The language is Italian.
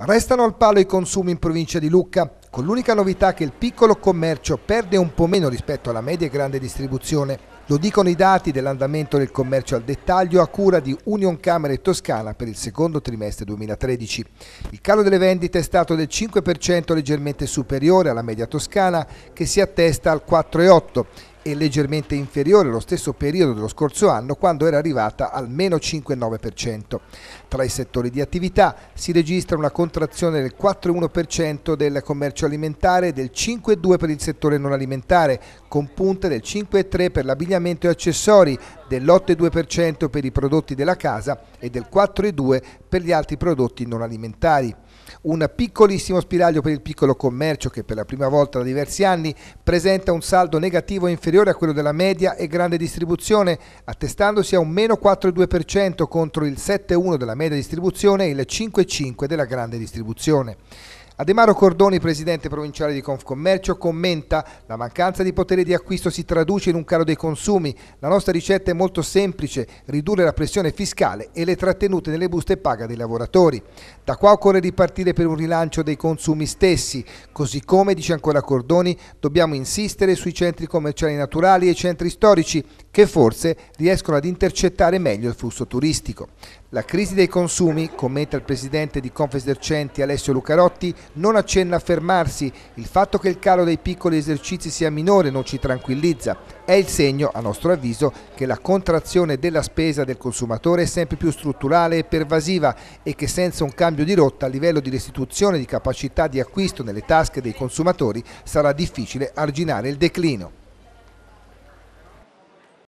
Restano al palo i consumi in provincia di Lucca, con l'unica novità che il piccolo commercio perde un po' meno rispetto alla media e grande distribuzione. Lo dicono i dati dell'andamento del commercio al dettaglio a cura di Union Camere Toscana per il secondo trimestre 2013. Il calo delle vendite è stato del 5% leggermente superiore alla media toscana che si attesta al 4,8% è leggermente inferiore allo stesso periodo dello scorso anno quando era arrivata al meno 5,9%. Tra i settori di attività si registra una contrazione del 4,1% del commercio alimentare e del 5,2% per il settore non alimentare, con punte del 5,3% per l'abbigliamento e accessori, dell'8,2% per i prodotti della casa e del 4,2% per gli altri prodotti non alimentari. Un piccolissimo spiraglio per il piccolo commercio che per la prima volta da diversi anni presenta un saldo negativo inferiore a quello della media e grande distribuzione, attestandosi a un meno 4,2% contro il 7,1% della media distribuzione e il 5,5% della grande distribuzione. Ademaro Cordoni, presidente provinciale di Confcommercio, commenta la mancanza di potere di acquisto si traduce in un calo dei consumi. La nostra ricetta è molto semplice, ridurre la pressione fiscale e le trattenute nelle buste paga dei lavoratori. Da qua occorre ripartire per un rilancio dei consumi stessi. Così come, dice ancora Cordoni, dobbiamo insistere sui centri commerciali naturali e centri storici che forse riescono ad intercettare meglio il flusso turistico. La crisi dei consumi, commenta il presidente di Confesercenti Alessio Lucarotti, non accenna a fermarsi. Il fatto che il calo dei piccoli esercizi sia minore non ci tranquillizza. È il segno, a nostro avviso, che la contrazione della spesa del consumatore è sempre più strutturale e pervasiva e che senza un cambio di rotta a livello di restituzione di capacità di acquisto nelle tasche dei consumatori sarà difficile arginare il declino.